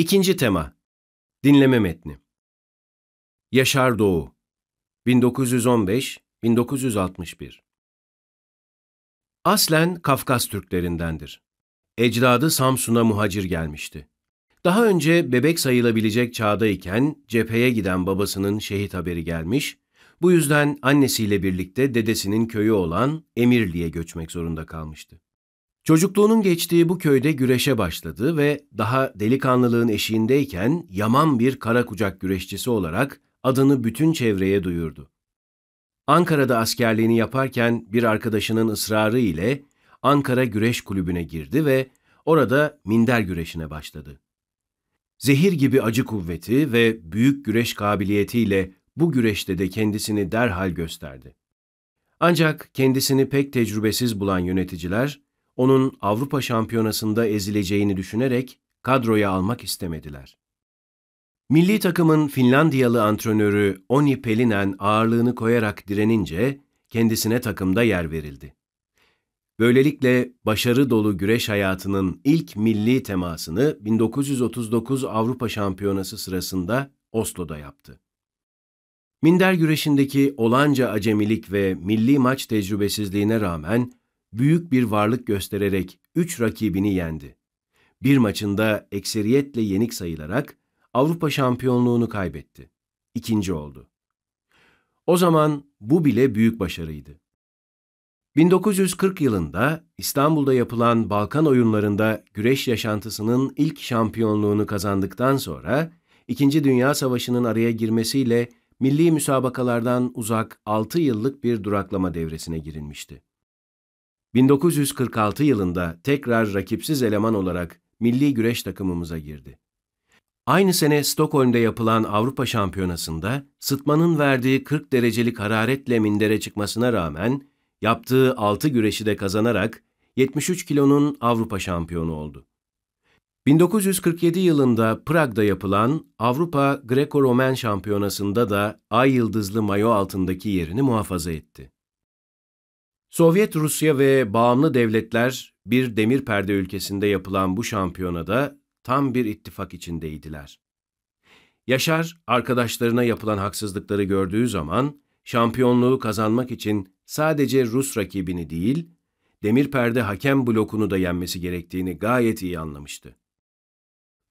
İkinci tema. Dinleme metni. Yaşar Doğu. 1915-1961. Aslen Kafkas Türklerindendir. Ecdadı Samsun'a muhacir gelmişti. Daha önce bebek sayılabilecek çağdayken cepheye giden babasının şehit haberi gelmiş, bu yüzden annesiyle birlikte dedesinin köyü olan Emirli'ye göçmek zorunda kalmıştı. Çocukluğunun geçtiği bu köyde güreşe başladı ve daha delikanlılığın eşiğindeyken yaman bir kara kucak güreşçisi olarak adını bütün çevreye duyurdu. Ankara'da askerliğini yaparken bir arkadaşının ısrarı ile Ankara Güreş Kulübü'ne girdi ve orada minder güreşine başladı. Zehir gibi acı kuvveti ve büyük güreş kabiliyetiyle bu güreşte de kendisini derhal gösterdi. Ancak kendisini pek tecrübesiz bulan yöneticiler onun Avrupa Şampiyonası'nda ezileceğini düşünerek kadroya almak istemediler. Milli takımın Finlandiyalı antrenörü Oni Pelinen ağırlığını koyarak direnince kendisine takımda yer verildi. Böylelikle başarı dolu güreş hayatının ilk milli temasını 1939 Avrupa Şampiyonası sırasında Oslo'da yaptı. Minder güreşindeki olanca acemilik ve milli maç tecrübesizliğine rağmen büyük bir varlık göstererek 3 rakibini yendi. Bir maçında ekseriyetle yenik sayılarak Avrupa şampiyonluğunu kaybetti. İkinci oldu. O zaman bu bile büyük başarıydı. 1940 yılında İstanbul'da yapılan Balkan oyunlarında güreş yaşantısının ilk şampiyonluğunu kazandıktan sonra İkinci Dünya Savaşı'nın araya girmesiyle milli müsabakalardan uzak 6 yıllık bir duraklama devresine girilmişti. 1946 yılında tekrar rakipsiz eleman olarak milli güreş takımımıza girdi. Aynı sene Stockholm'de yapılan Avrupa Şampiyonası'nda sıtmanın verdiği 40 derecelik hararetle mindere çıkmasına rağmen yaptığı 6 güreşi de kazanarak 73 kilonun Avrupa şampiyonu oldu. 1947 yılında Prag'da yapılan Avrupa greco roman Şampiyonası'nda da ay yıldızlı mayo altındaki yerini muhafaza etti. Sovyet Rusya ve bağımlı devletler bir demir perde ülkesinde yapılan bu şampiyonada tam bir ittifak içindeydiler. Yaşar, arkadaşlarına yapılan haksızlıkları gördüğü zaman şampiyonluğu kazanmak için sadece Rus rakibini değil, demir perde hakem blokunu da yenmesi gerektiğini gayet iyi anlamıştı.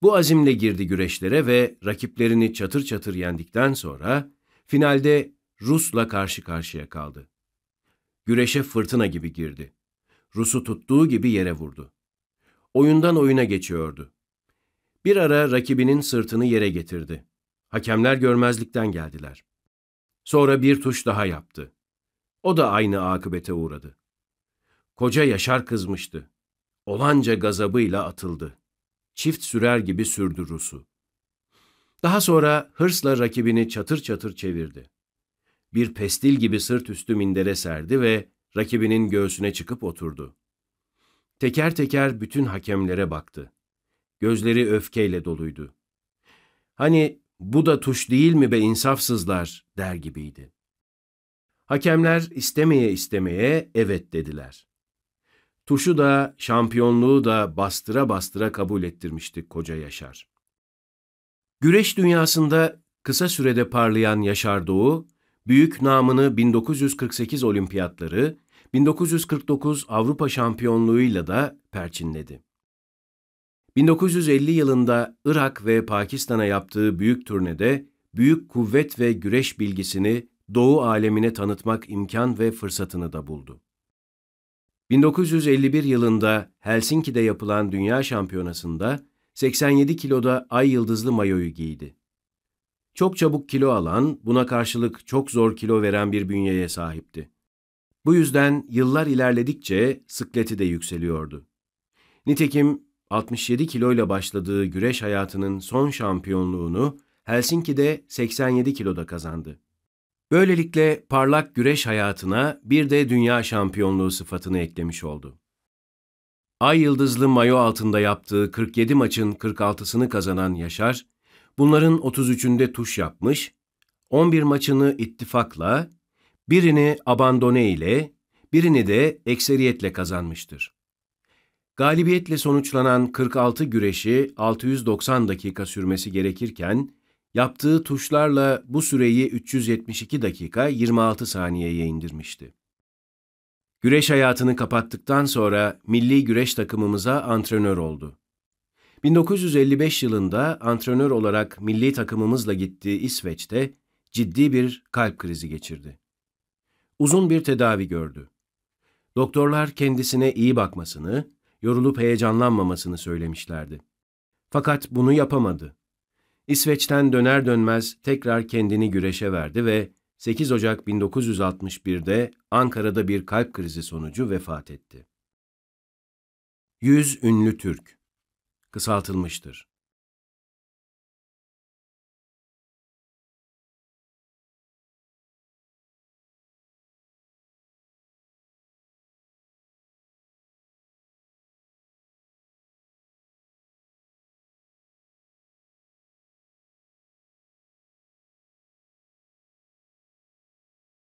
Bu azimle girdi güreşlere ve rakiplerini çatır çatır yendikten sonra finalde Rus'la karşı karşıya kaldı. Güreşe fırtına gibi girdi. Rus'u tuttuğu gibi yere vurdu. Oyundan oyuna geçiyordu. Bir ara rakibinin sırtını yere getirdi. Hakemler görmezlikten geldiler. Sonra bir tuş daha yaptı. O da aynı akıbete uğradı. Koca Yaşar kızmıştı. Olanca gazabıyla atıldı. Çift sürer gibi sürdü Rus'u. Daha sonra hırsla rakibini çatır çatır çevirdi bir pestil gibi sırt üstü mindere serdi ve rakibinin göğsüne çıkıp oturdu. Teker teker bütün hakemlere baktı. Gözleri öfkeyle doluydu. Hani bu da tuş değil mi be insafsızlar der gibiydi. Hakemler istemeye istemeye evet dediler. Tuşu da şampiyonluğu da bastıra bastıra kabul ettirmiştik koca Yaşar. Güreş dünyasında kısa sürede parlayan Yaşar Doğu, büyük namını 1948 olimpiyatları, 1949 Avrupa şampiyonluğuyla da perçinledi. 1950 yılında Irak ve Pakistan'a yaptığı büyük turnede büyük kuvvet ve güreş bilgisini Doğu alemine tanıtmak imkan ve fırsatını da buldu. 1951 yılında Helsinki'de yapılan Dünya Şampiyonası'nda 87 kiloda ay yıldızlı mayoyu giydi. Çok çabuk kilo alan, buna karşılık çok zor kilo veren bir bünyeye sahipti. Bu yüzden yıllar ilerledikçe sıkleti de yükseliyordu. Nitekim 67 kiloyla başladığı güreş hayatının son şampiyonluğunu Helsinki'de 87 kiloda kazandı. Böylelikle parlak güreş hayatına bir de dünya şampiyonluğu sıfatını eklemiş oldu. Ay yıldızlı mayo altında yaptığı 47 maçın 46'sını kazanan Yaşar, Bunların 33'ünde tuş yapmış, 11 maçını ittifakla, birini abandone ile, birini de ekseriyetle kazanmıştır. Galibiyetle sonuçlanan 46 güreşi 690 dakika sürmesi gerekirken, yaptığı tuşlarla bu süreyi 372 dakika 26 saniyeye indirmişti. Güreş hayatını kapattıktan sonra milli güreş takımımıza antrenör oldu. 1955 yılında antrenör olarak milli takımımızla gittiği İsveç'te ciddi bir kalp krizi geçirdi. Uzun bir tedavi gördü. Doktorlar kendisine iyi bakmasını, yorulup heyecanlanmamasını söylemişlerdi. Fakat bunu yapamadı. İsveç'ten döner dönmez tekrar kendini güreşe verdi ve 8 Ocak 1961'de Ankara'da bir kalp krizi sonucu vefat etti. 100 ünlü Türk kısaltılmıştır.